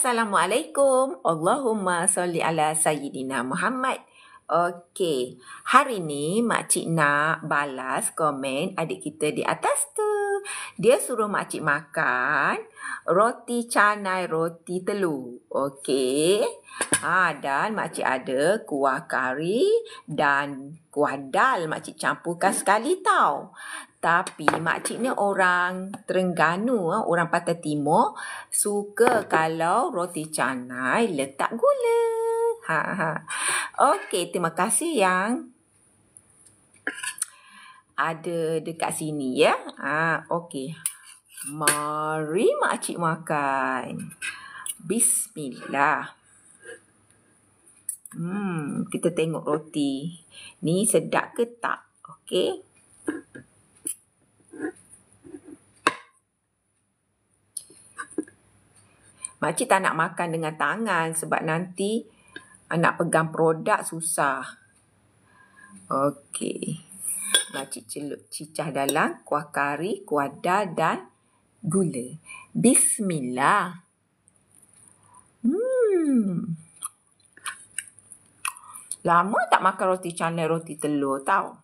Assalamualaikum. Allahumma salli ala sayyidina Muhammad. Okey, hari ni makcik nak balas komen adik kita di atas tu. Dia suruh makcik makan roti canai roti telur. Okey. Ha, dan makcik ada kuah kari dan kuah dal makcik campurkan sekali tau. Tapi makciknya orang Terengganu, eh, orang Pantai Timur suka kalau roti canai letak gula. Ha ha. Okey, terima kasih yang ada dekat sini ya. Ha okey. Mari makcik makan. Bismillah. Hmm, kita tengok roti. Ni sedap ke tak? Okey. Makcik tak nak makan dengan tangan sebab nanti anak pegang produk susah. Okey. Makcik celup cicah dalam kuah kari, kuah dal dan gula. Bismillah. Hmm. Lama tak makan roti canai, roti telur tau.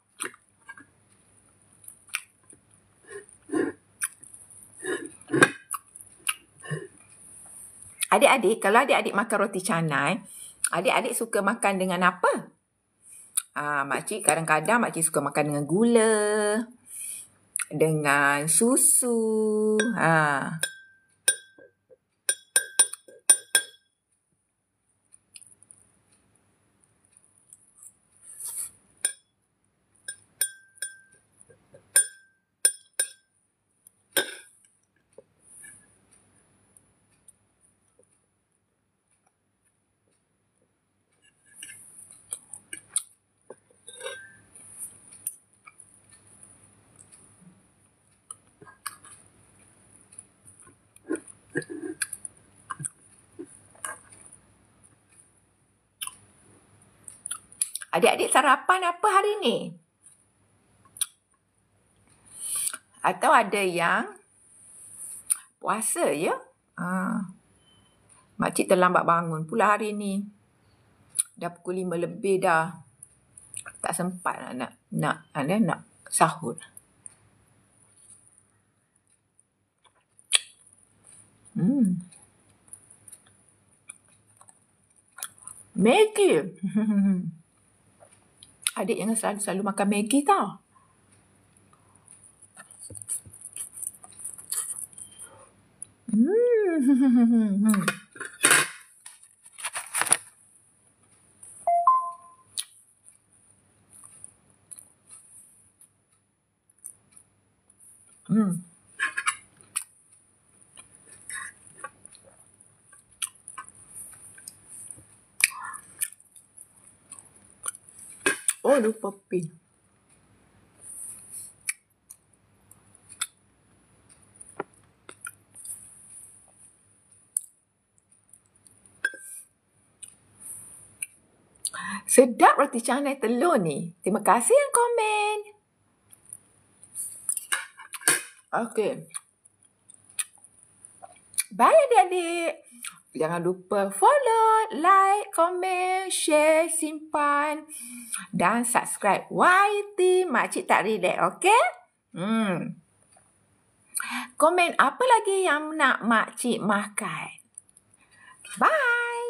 Adik-adik, kalau adik-adik makan roti canai, adik-adik suka makan dengan apa? Ah, makcik kadang-kadang makcik suka makan dengan gula, dengan susu. Ah. Adik-adik sarapan apa hari ni? Atau ada yang puasa ya? Ha. Makcik terlambat bangun pula hari ni. Dah pukul lima lebih dah. Tak sempat lah nak, nak, nak, nak eh, sahur. Hmm. Maggie. adik yang selalu selalu makan Maggi tau. Hmm. olho, papi. Sedap roti canai telur ni. Terima kasih yang komen. Okay. Bye adik-adik jangan lupa follow, like, komen, share, simpan dan subscribe YT Makcik Tak Relax, okay? Hmm. Komen apa lagi yang nak makcik makan. Bye.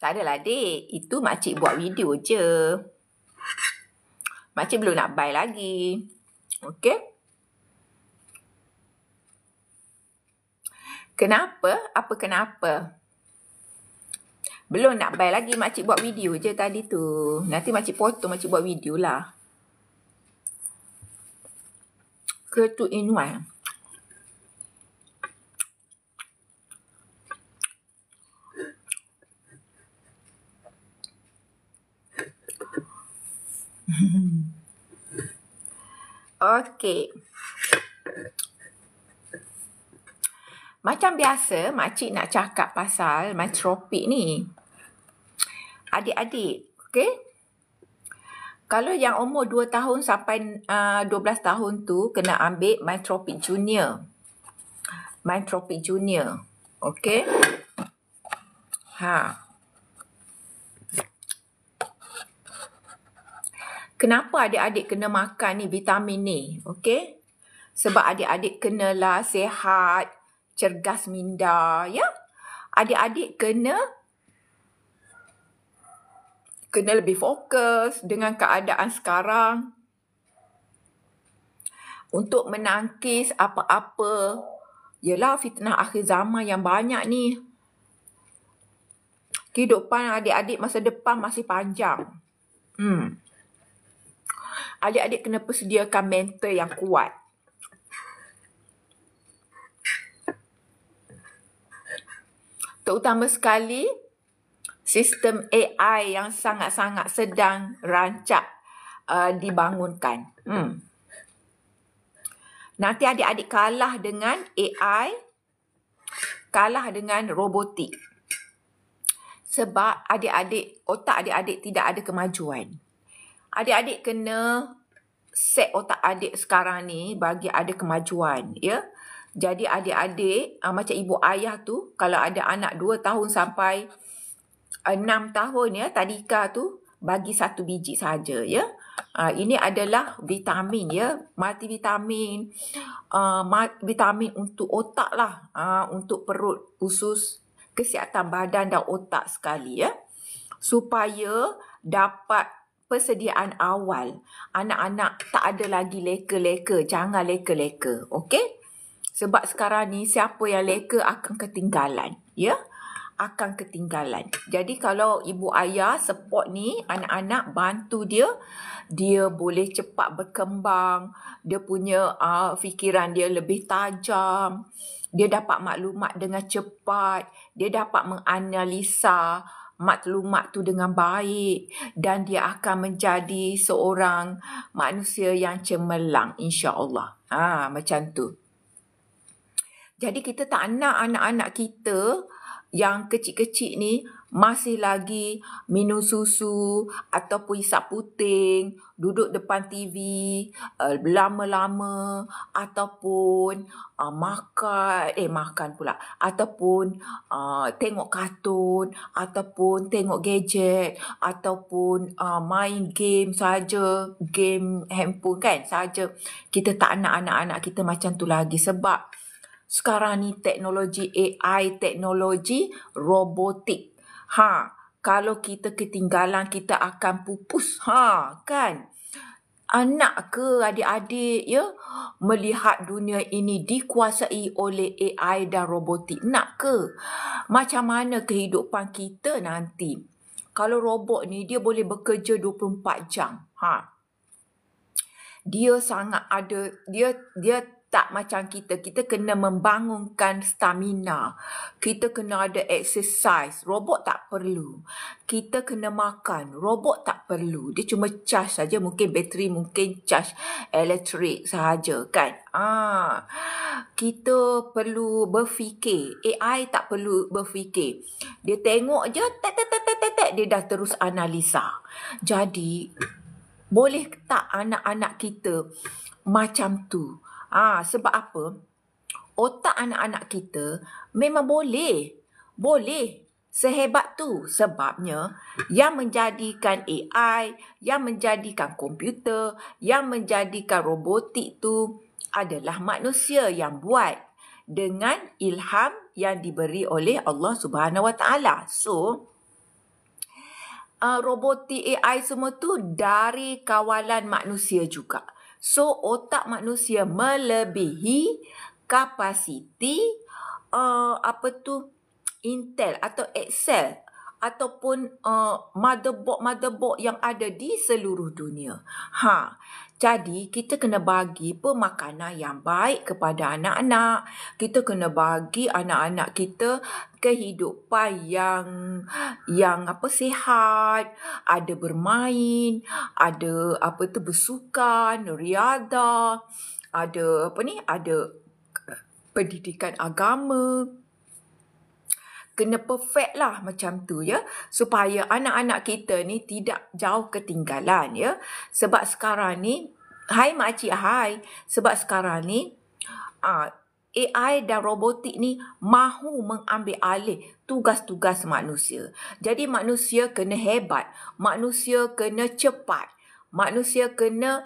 Tak adalah, dek. Itu makcik buat video je. Makcik belum nak buy lagi. Okay. Kenapa? Apa kenapa? Belum nak bayar lagi makcik buat video je tadi tu. Nanti makcik potong makcik buat video lah. Ke tu in one. Okay. Macam biasa, makcik nak cakap pasal mitropik ni. Adik-adik, okey? Kalau yang umur 2 tahun sampai uh, ah, 12 tahun tu kena ambil mitropik junior. Mitropik junior. Okey? Ha. Kenapa adik-adik kena makan ni vitamin ni? Okey? Sebab adik-adik kenalah sehat, cergas minda ya adik-adik kena kena lebih fokus dengan keadaan sekarang untuk menangkis apa-apa ialah fitnah akhir zaman yang banyak ni kehidupan adik-adik masa depan masih panjang hmm adik-adik kena persediakan mental yang kuat terutama sekali sistem AI yang sangat-sangat sedang rancak uh, dibangunkan. Hmm. Nanti adik-adik kalah dengan AI, kalah dengan robotik. Sebab adik-adik, otak adik-adik tidak ada kemajuan. Adik-adik kena set otak adik sekarang ni bagi ada kemajuan, ya. Jadi adik-adik uh, macam ibu ayah tu kalau ada anak 2 tahun sampai 6 uh, ah, tahun ya tadika tu bagi satu biji saja ya. Uh, ini adalah vitamin ya, multivitamin, uh, vitamin untuk otak lah, uh, untuk perut usus, kesihatan badan dan otak sekali ya. Supaya dapat persediaan awal, anak-anak tak ada lagi leka-leka, jangan leka-leka, okey? Sebab sekarang ni siapa yang leka akan ketinggalan. Ya? Akan ketinggalan. Jadi kalau ibu ayah support ni, anak-anak bantu dia, dia boleh cepat berkembang, dia punya uh, fikiran dia lebih tajam, dia dapat maklumat dengan cepat, dia dapat menganalisa maklumat tu dengan baik dan dia akan menjadi seorang manusia yang cemerlang insya-Allah. Ha macam tu. Jadi kita tak nak anak-anak kita yang kecil-kecil ni masih lagi minum susu ataupun isap puting, duduk depan TV uh, eh, lama-lama ataupun uh, makan, eh makan pula, ataupun uh, tengok kartun ataupun tengok gadget ataupun uh, main game saja, game handphone kan saja. Kita tak nak anak-anak kita macam tu lagi sebab sekarang ni teknologi AI, teknologi robotik. Ha, kalau kita ketinggalan kita akan pupus. Ha, kan? Anak ke adik-adik ya melihat dunia ini dikuasai oleh AI dan robotik. Nak ke? Macam mana kehidupan kita nanti? Kalau robot ni dia boleh bekerja 24 jam. Ha. Dia sangat ada dia dia tak macam kita. Kita kena membangunkan stamina. Kita kena ada exercise. Robot tak perlu. Kita kena makan. Robot tak perlu. Dia cuma charge saja. Mungkin bateri, mungkin charge elektrik sahaja kan. Ah, kita perlu berfikir. AI tak perlu berfikir. Dia tengok je, tak, tak, tak, tak, tak, tak. Dia dah terus analisa. Jadi, boleh tak anak-anak kita macam tu? Ah, sebab apa? Otak anak-anak kita memang boleh. Boleh. Sehebat tu sebabnya yang menjadikan AI, yang menjadikan komputer, yang menjadikan robotik tu adalah manusia yang buat dengan ilham yang diberi oleh Allah Subhanahu Wa Taala. So uh, robotik AI semua tu dari kawalan manusia juga. So otak manusia melebihi kapasiti uh, apa tu Intel atau Excel ataupun uh, motherboard motherboard yang ada di seluruh dunia. Ha. Jadi kita kena bagi pemakanan yang baik kepada anak-anak. Kita kena bagi anak-anak kita kehidupan yang yang apa sihat, ada bermain, ada apa tu bersukan, riadah, ada apa ni, ada eh, pendidikan agama, kena perfect lah macam tu ya supaya anak-anak kita ni tidak jauh ketinggalan ya sebab sekarang ni hai makcik hai sebab sekarang ni AI ah, dan robotik ni mahu mengambil alih tugas-tugas manusia. Jadi manusia kena hebat, manusia kena cepat, manusia kena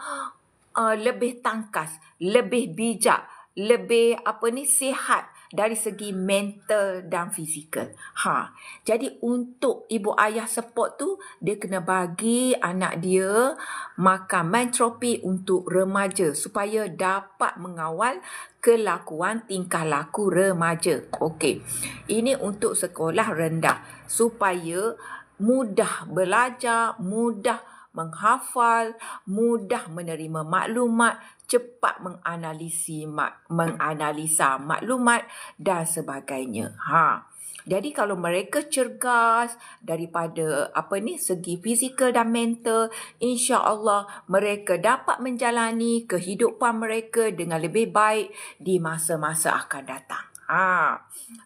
uh, lebih tangkas, lebih bijak, lebih apa ni sihat dari segi mental dan fizikal. Ha. Jadi untuk ibu ayah support tu dia kena bagi anak dia makan mentropi untuk remaja supaya dapat mengawal kelakuan tingkah laku remaja. Okey. Ini untuk sekolah rendah supaya mudah belajar, mudah menghafal, mudah menerima maklumat, cepat menganalisi, mak, menganalisa maklumat dan sebagainya. Ha. Jadi kalau mereka cergas daripada apa ni segi fizikal dan mental, insya-Allah mereka dapat menjalani kehidupan mereka dengan lebih baik di masa-masa akan datang. Ha.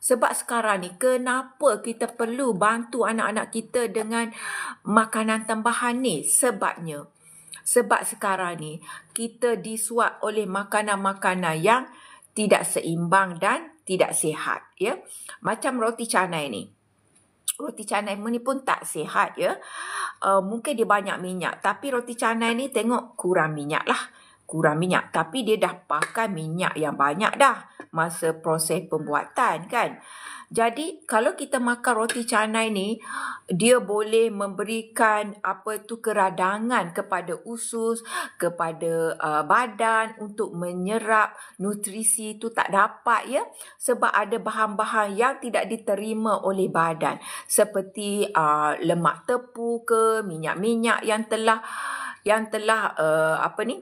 Sebab sekarang ni kenapa kita perlu bantu anak-anak kita dengan makanan tambahan ni? Sebabnya sebab sekarang ni kita disuap oleh makanan-makanan yang tidak seimbang dan tidak sihat, ya. Macam roti canai ni. Roti canai ni pun tak sihat, ya. Uh, mungkin dia banyak minyak, tapi roti canai ni tengok kurang minyak lah kurang minyak. Tapi dia dah pakai minyak yang banyak dah masa proses pembuatan kan. Jadi kalau kita makan roti canai ni, dia boleh memberikan apa tu keradangan kepada usus, kepada uh, badan untuk menyerap nutrisi tu tak dapat ya sebab ada bahan-bahan yang tidak diterima oleh badan seperti uh, lemak tepu ke, minyak-minyak yang telah yang telah uh, apa ni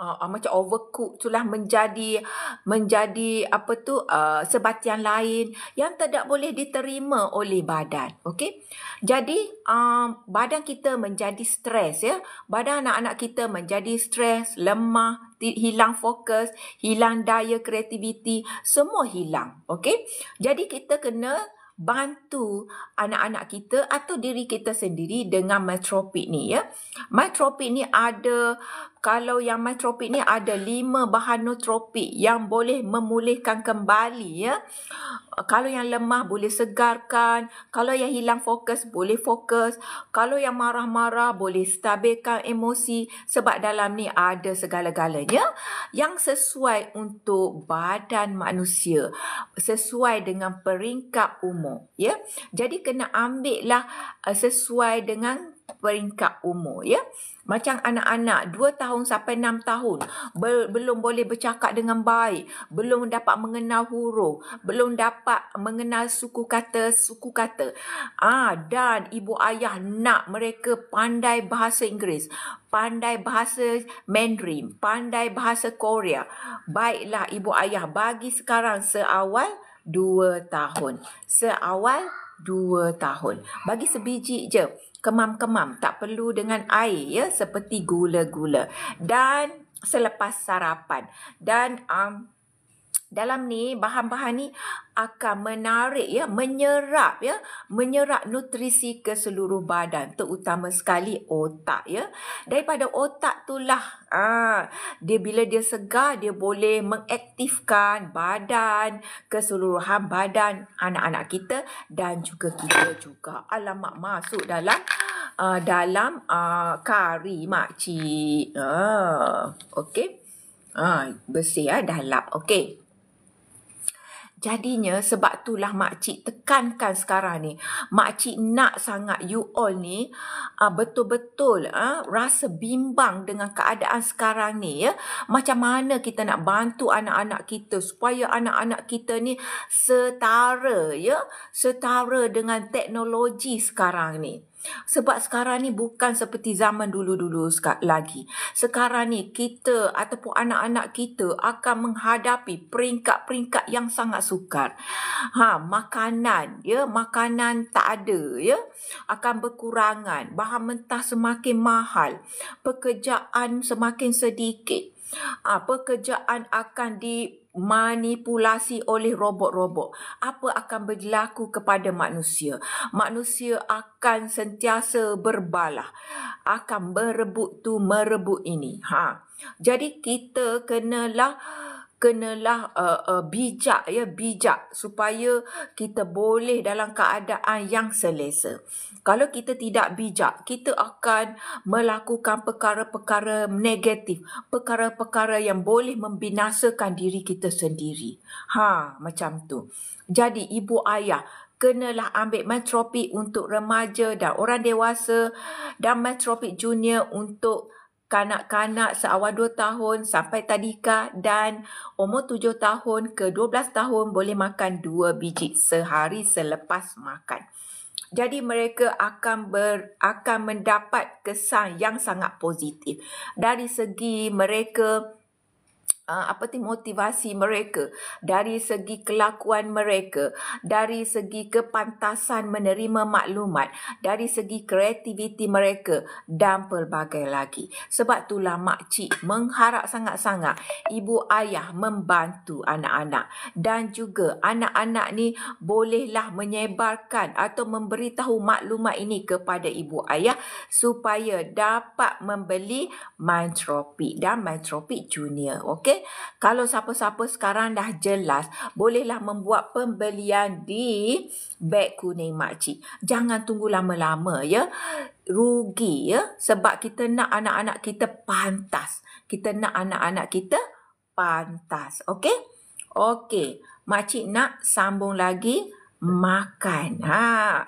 uh, macam overcook itulah menjadi menjadi apa tu uh, ah, sebatian lain yang tidak boleh diterima oleh badan okey jadi uh, badan kita menjadi stres ya badan anak-anak kita menjadi stres lemah hilang fokus hilang daya kreativiti semua hilang okey jadi kita kena bantu anak-anak kita atau diri kita sendiri dengan metropik ni ya. Metropik ni ada kalau yang metropik ni ada lima bahan nootropik yang boleh memulihkan kembali ya. Kalau yang lemah boleh segarkan, kalau yang hilang fokus boleh fokus, kalau yang marah-marah boleh stabilkan emosi sebab dalam ni ada segala-galanya yang sesuai untuk badan manusia, sesuai dengan peringkat umur ya. Jadi kena ambil lah eh, sesuai dengan peringkat umur ya. Macam anak-anak 2 tahun sampai 6 tahun ber- belum boleh bercakap dengan baik, belum dapat mengenal huruf, belum dapat mengenal suku kata, suku kata. Ah dan ibu ayah nak mereka pandai bahasa Inggeris, pandai bahasa Mandarin, pandai bahasa Korea. Baiklah ibu ayah bagi sekarang seawal 2 tahun. Seawal dua tahun. Bagi sebiji je, kemam-kemam, tak perlu dengan air ya, seperti gula-gula. Dan selepas sarapan. Dan um, dalam ni bahan-bahan ni akan menarik ya menyerap ya menyerap nutrisi ke seluruh badan terutama sekali otak ya daripada otak itulah ah ha, dia bila dia segar dia boleh mengaktifkan badan keseluruhan badan anak-anak kita dan juga kita juga alamak masuk dalam aa, ha, dalam aa, ha, kari makcik ah okey Ah, bersih ya, dah lap. Okey. Jadinya sebab itulah makcik tekankan sekarang ni. Makcik nak sangat you all ni uh, betul-betul uh, rasa bimbang dengan keadaan sekarang ni ya. Macam mana kita nak bantu anak-anak kita supaya anak-anak kita ni setara ya, setara dengan teknologi sekarang ni. Sebab sekarang ni bukan seperti zaman dulu-dulu lagi. Sekarang ni kita ataupun anak-anak kita akan menghadapi peringkat-peringkat yang sangat sukar. Ha, makanan, ya, makanan tak ada, ya. Akan berkurangan, bahan mentah semakin mahal, pekerjaan semakin sedikit uh, pekerjaan akan di manipulasi oleh robot-robot. Apa akan berlaku kepada manusia? Manusia akan sentiasa berbalah. Akan berebut tu, merebut ini. Ha. Jadi kita kenalah uh, kenalah uh, uh, bijak ya bijak supaya kita boleh dalam keadaan yang selesa. Kalau kita tidak bijak, kita akan melakukan perkara-perkara negatif, perkara-perkara yang boleh membinasakan diri kita sendiri. Ha, macam tu. Jadi ibu ayah kenalah ambil metropik untuk remaja dan orang dewasa dan metropik junior untuk kanak-kanak seawal 2 tahun sampai tadika dan umur 7 tahun ke 12 tahun boleh makan 2 biji sehari selepas makan. Jadi mereka akan ber, akan mendapat kesan yang sangat positif. Dari segi mereka Ah, apa tu motivasi mereka dari segi kelakuan mereka dari segi kepantasan menerima maklumat dari segi kreativiti mereka dan pelbagai lagi sebab itulah makcik mengharap sangat-sangat ibu ayah membantu anak-anak dan juga anak-anak ni bolehlah menyebarkan atau memberitahu maklumat ini kepada ibu ayah supaya dapat membeli Mantropik dan Mantropik Junior okey Okey, kalau siapa-siapa sekarang dah jelas, bolehlah membuat pembelian di beg kuning makcik. Jangan tunggu lama-lama ya. Rugi ya sebab kita nak anak-anak kita pantas. Kita nak anak-anak kita pantas. Okey? Okey. Makcik nak sambung lagi makan. Ha.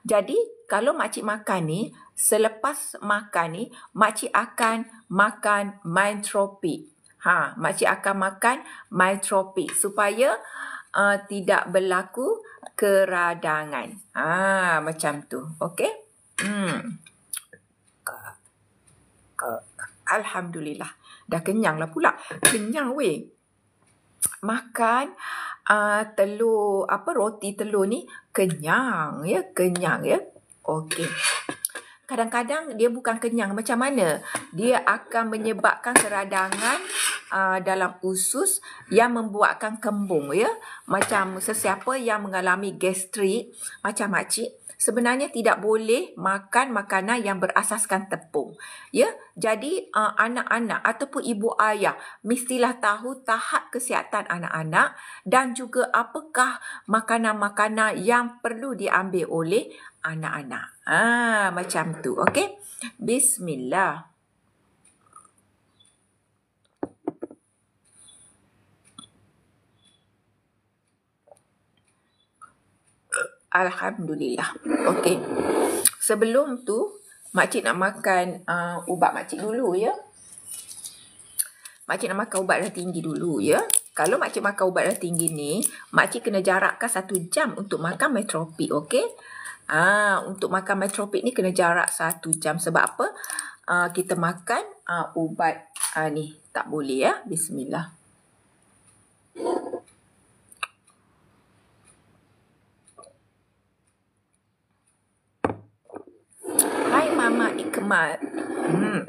Jadi, kalau makcik makan ni, selepas makan ni, makcik akan makan mantropik. Ha, makcik akan makan mitropik supaya uh, tidak berlaku keradangan. Ha, macam tu. Okey? Hmm. Alhamdulillah. Dah kenyanglah pula. Kenyang weh. Makan uh, telur, apa roti telur ni kenyang ya, kenyang ya. Okey. Kadang-kadang dia bukan kenyang. Macam mana? Dia akan menyebabkan keradangan uh, dalam usus yang membuatkan kembung ya macam sesiapa yang mengalami gastrik macam makcik sebenarnya tidak boleh makan makanan yang berasaskan tepung ya jadi anak uh, anak-anak ataupun ibu ayah mestilah tahu tahap kesihatan anak-anak dan juga apakah makanan-makanan yang perlu diambil oleh anak-anak ah macam tu okey bismillah Alhamdulillah. Okey. Sebelum tu, makcik nak makan uh, ubat makcik dulu ya. Makcik nak makan ubat darah tinggi dulu ya. Kalau makcik makan ubat darah tinggi ni, makcik kena jarakkan satu jam untuk makan metropik, okey? Ah, untuk makan metropik ni kena jarak satu jam. Sebab apa? Uh, kita makan uh, ubat uh, ni. Tak boleh ya. Bismillah. bernama Ikmat. Hmm.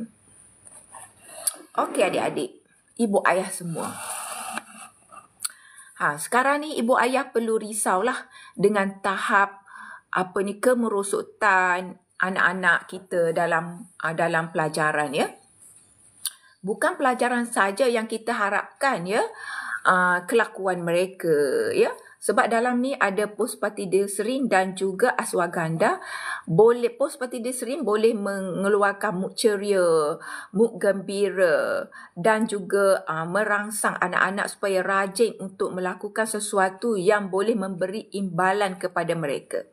Okey adik-adik, ibu ayah semua. Ha, sekarang ni ibu ayah perlu risau lah dengan tahap apa ni kemerosotan anak-anak kita dalam ah, dalam pelajaran ya. Bukan pelajaran saja yang kita harapkan ya. Ah, kelakuan mereka ya sebab dalam ni ada postpartidiserin dan juga aswaganda boleh postpartidiserin boleh mengeluarkan mood ceria mood gembira dan juga uh, merangsang anak-anak supaya rajin untuk melakukan sesuatu yang boleh memberi imbalan kepada mereka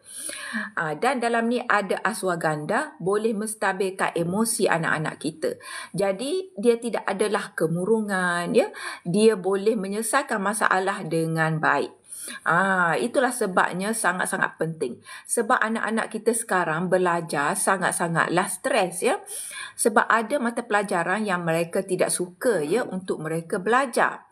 uh, dan dalam ni ada aswaganda boleh menstabilkan emosi anak-anak kita jadi dia tidak adalah kemurungan ya dia boleh menyelesaikan masalah dengan baik Ah, itulah sebabnya sangat-sangat penting. Sebab anak-anak kita sekarang belajar sangat-sangatlah stres ya. Sebab ada mata pelajaran yang mereka tidak suka ya untuk mereka belajar.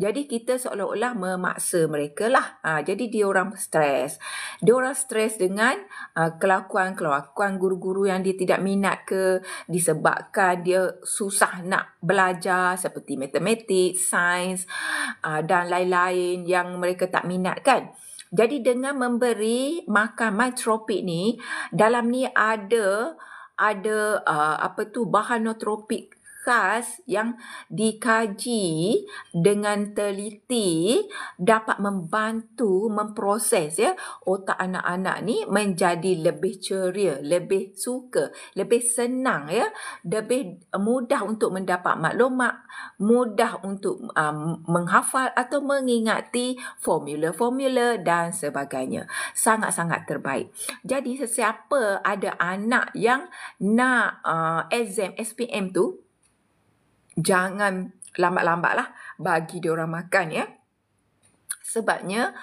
Jadi kita seolah-olah memaksa mereka lah. Ha, jadi dia orang stres. Dia orang stres dengan uh, ha, kelakuan-kelakuan guru-guru yang dia tidak minat ke. Disebabkan dia susah nak belajar seperti matematik, sains uh, dan lain-lain yang mereka tak minat kan. Jadi dengan memberi makan mitropik ni, dalam ni ada ada uh, apa tu bahan notropik khas yang dikaji dengan teliti dapat membantu memproses ya otak anak-anak ni menjadi lebih ceria, lebih suka, lebih senang ya, lebih mudah untuk mendapat maklumat, mudah untuk um, menghafal atau mengingati formula-formula dan sebagainya. Sangat-sangat terbaik. Jadi sesiapa ada anak yang nak uh, exam SPM tu jangan lambat-lambat lah bagi dia orang makan ya. Sebabnya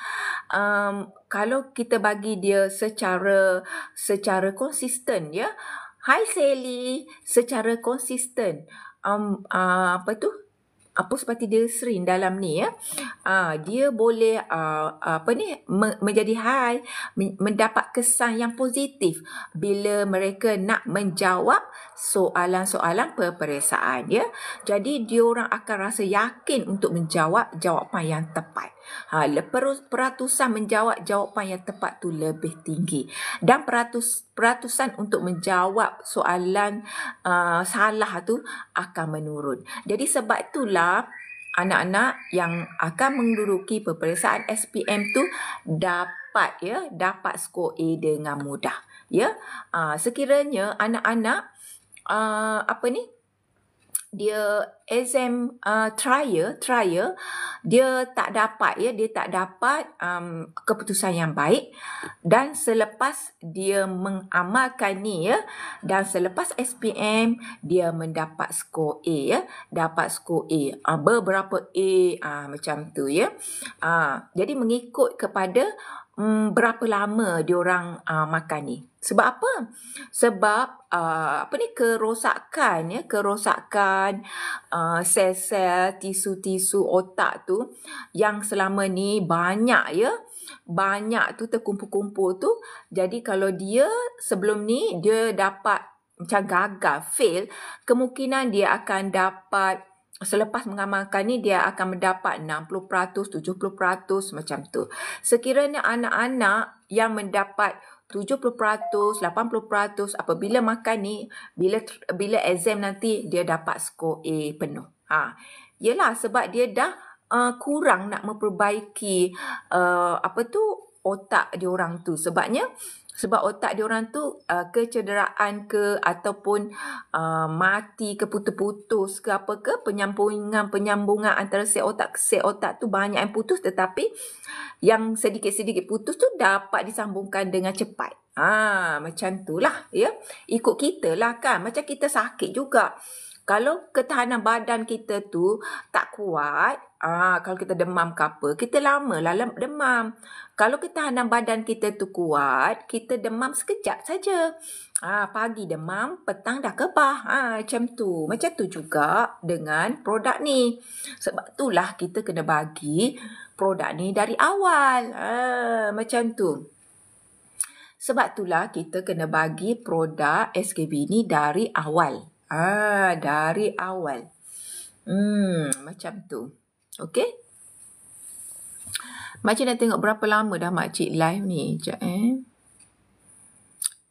um, kalau kita bagi dia secara secara konsisten ya. Hai Sally, secara konsisten. Um, uh, apa tu? apa seperti dia sering dalam ni ya. Uh, dia boleh uh, apa ni menjadi high mendapat kesan yang positif bila mereka nak menjawab soalan-soalan peperiksaan ya. Jadi dia orang akan rasa yakin untuk menjawab jawapan yang tepat. Ha, peratusan menjawab jawapan yang tepat tu lebih tinggi. Dan peratus, peratusan untuk menjawab soalan uh, salah tu akan menurun. Jadi sebab itulah anak-anak yang akan menduduki peperiksaan SPM tu dapat ya dapat skor A dengan mudah ya uh, sekiranya anak-anak uh, apa ni dia exam uh, trial trial dia tak dapat ya dia tak dapat um, keputusan yang baik dan selepas dia mengamalkan ni ya dan selepas SPM dia mendapat skor A ya dapat skor A uh, beberapa A uh, macam tu ya uh, jadi mengikut kepada um, berapa lama dia orang uh, makan ni sebab apa? Sebab uh, apa ni kerosakan ya, kerosakan uh, sel-sel tisu-tisu otak tu yang selama ni banyak ya. Banyak tu terkumpul-kumpul tu. Jadi kalau dia sebelum ni dia dapat macam gagal, fail, kemungkinan dia akan dapat selepas mengamalkan ni dia akan mendapat 60%, 70% macam tu. Sekiranya anak-anak yang mendapat 70%, 80% apabila makan ni bila bila exam nanti dia dapat skor A penuh. Ha. Yalah sebab dia dah uh, kurang nak memperbaiki uh, apa tu otak dia orang tu. Sebabnya sebab otak dia orang tu uh, kecederaan ke ataupun uh, mati ke putus-putus ke apa ke penyambungan-penyambungan antara sel otak ke sel otak tu banyak yang putus tetapi yang sedikit-sedikit putus tu dapat disambungkan dengan cepat. Ha macam lah. ya. Ikut kita lah kan macam kita sakit juga kalau ketahanan badan kita tu tak kuat ah kalau kita demam ke apa kita lamalah demam kalau ketahanan badan kita tu kuat kita demam sekejap saja ah pagi demam petang dah kebah ah macam tu macam tu juga dengan produk ni sebab itulah kita kena bagi produk ni dari awal ah macam tu sebab itulah kita kena bagi produk SKB ni dari awal. Ah, dari awal. Hmm, macam tu. okay? Macam nak tengok berapa lama dah makcik live ni. Sekejap eh.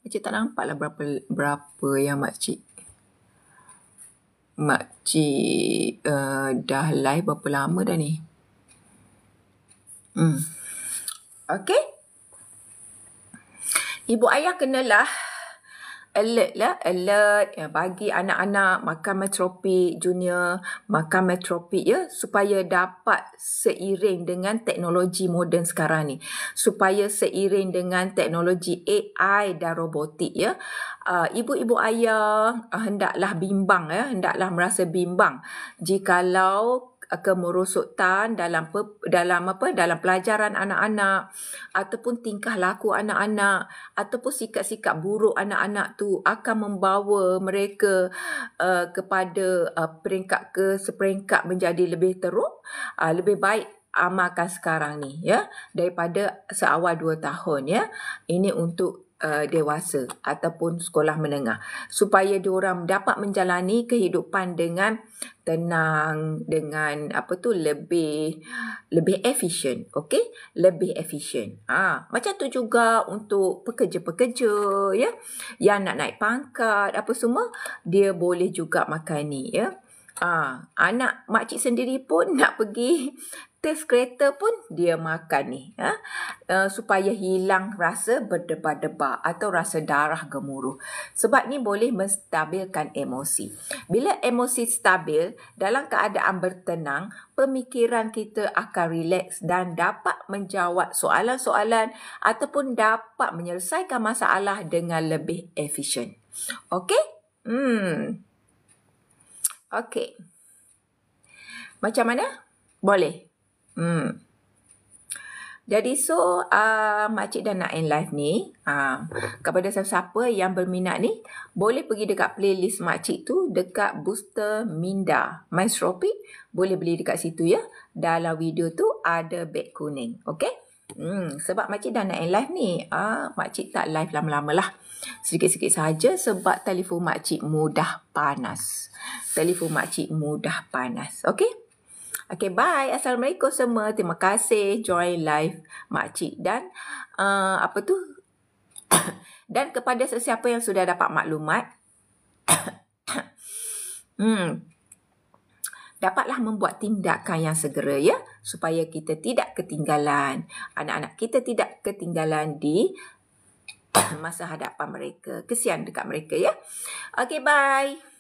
Makcik tak nampak lah berapa, berapa yang makcik. Makcik uh, dah live berapa lama dah ni. Hmm. okay. Ibu ayah kenalah alert lah, alert ya, bagi anak-anak makan metropik junior, makan metropik ya supaya dapat seiring dengan teknologi moden sekarang ni. Supaya seiring dengan teknologi AI dan robotik ya. Ah, ibu-ibu uh, ayah uh, hendaklah bimbang ya, hendaklah merasa bimbang jikalau kemerosotan dalam dalam apa dalam pelajaran anak-anak ataupun tingkah laku anak-anak ataupun sikap-sikap buruk anak-anak tu akan membawa mereka uh, kepada uh, peringkat ke seperingkat menjadi lebih teruk uh, lebih baik amalkan sekarang ni ya daripada seawal 2 tahun ya ini untuk uh, dewasa ataupun sekolah menengah supaya diorang dapat menjalani kehidupan dengan tenang dengan apa tu lebih lebih efisien okey lebih efisien ha macam tu juga untuk pekerja-pekerja ya yang nak naik pangkat apa semua dia boleh juga makan ni ya Ah, anak makcik sendiri pun nak pergi taste kereta pun dia makan ni. Ha? Uh, supaya hilang rasa berdebar-debar atau rasa darah gemuruh. Sebab ni boleh menstabilkan emosi. Bila emosi stabil, dalam keadaan bertenang, pemikiran kita akan relax dan dapat menjawab soalan-soalan ataupun dapat menyelesaikan masalah dengan lebih efisien. Okey? Hmm. Okey. Macam mana? Boleh. Hmm. Jadi so uh, Makcik dan Nain Live ni uh, Kepada siapa-siapa yang berminat ni Boleh pergi dekat playlist Makcik tu Dekat booster Minda Maestropi Boleh beli dekat situ ya Dalam video tu ada beg kuning Okay hmm, Sebab Makcik dan Nain Live ni uh, Makcik tak live lama-lama lah Sedikit-sedikit saja Sebab telefon Makcik mudah panas Telefon Makcik mudah panas Okay Okay, bye. Assalamualaikum semua. Terima kasih join live makcik dan uh, apa tu? dan kepada sesiapa yang sudah dapat maklumat hmm dapatlah membuat tindakan yang segera ya supaya kita tidak ketinggalan anak-anak kita tidak ketinggalan di masa hadapan mereka kesian dekat mereka ya Okay bye